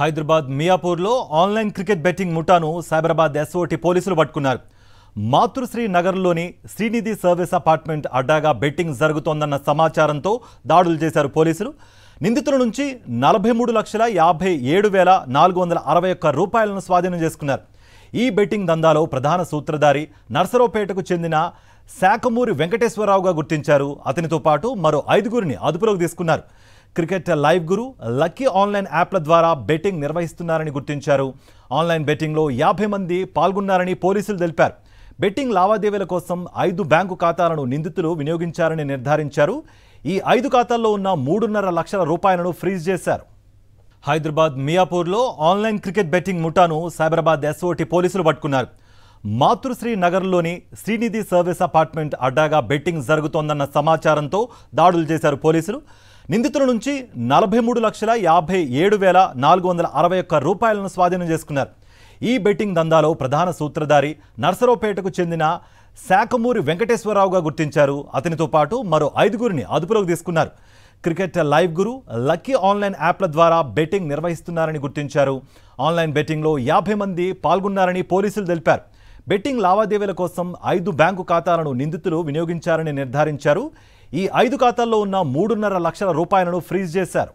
హైదరాబాద్ మియాపూర్లో online cricket betting ముఠాను Cyberabad SOT పోలీసులు పట్టుకున్నారు మాతృశ్రీ నగర్లోని శ్రీనిధి సర్వీస్ అపార్ట్మెంట్ అడ్డాగా బెట్టింగ్ జరుగుతోందన్న సమాచారంతో దాడులు చేశారు పోలీసులు నిందితుల నుంచి నలభై మూడు లక్షల యాభై ఏడు వేల నాలుగు వందల అరవై ఒక్క రూపాయలను స్వాధీనం చేసుకున్నారు ఈ బెట్టింగ్ దందాలో ప్రధాన సూత్రధారి నర్సరావుపేటకు చెందిన శాఖమూరి వెంకటేశ్వరరావుగా గుర్తించారు అతనితో పాటు మరో ఐదుగురిని అదుపులోకి తీసుకున్నారు cricket live guru lucky online యాప్ల ద్వారా బెట్టింగ్ నిర్వహిస్తున్నారని గుర్తించారు ఆన్లైన్ బెట్టింగ్లో యాభై మంది పాల్గొన్నారని పోలీసులు తెలిపారు బెట్టింగ్ లావాదేవీల కోసం ఐదు బ్యాంకు ఖాతాలను నిందితులు వినియోగించారని నిర్ధారించారు ఈ ఐదు ఖాతాల్లో ఉన్న మూడున్నర లక్షల రూపాయలను ఫ్రీజ్ చేశారు హైదరాబాద్ మియాపూర్లో ఆన్లైన్ క్రికెట్ బెట్టింగ్ ముఠాను సైబరాబాద్ ఎస్ఓటి పోలీసులు పట్టుకున్నారు మాతృశ్రీ నగర్లోని శ్రీనిధి సర్వీస్ అపార్ట్మెంట్ అడ్డాగా బెట్టింగ్ జరుగుతోందన్న సమాచారంతో దాడులు చేశారు పోలీసులు నిందితుల నుంచి నలభై మూడు లక్షల యాభై ఏడు వేల నాలుగు వందల అరవై ఒక్క రూపాయలను స్వాధీనం చేసుకున్నారు ఈ బెట్టింగ్ దందాలో ప్రధాన సూత్రధారి నర్సరావుపేటకు చెందిన శాఖమూరి వెంకటేశ్వరరావుగా గుర్తించారు అతనితో పాటు మరో ఐదుగురిని అదుపులోకి తీసుకున్నారు cricket live guru lucky online యాప్ల ద్వారా బెట్టింగ్ నిర్వహిస్తున్నారని గుర్తించారు ఆన్లైన్ బెట్టింగ్లో యాభై మంది పాల్గొన్నారని పోలీసులు తెలిపారు బెట్టింగ్ లావాదేవీల కోసం ఐదు బ్యాంకు ఖాతాలను నిందితులు వినియోగించారని నిర్ధారించారు ఈ ఐదు ఖాతాల్లో ఉన్న మూడున్నర లక్షల రూపాయలను ఫ్రీజ్ చేశారు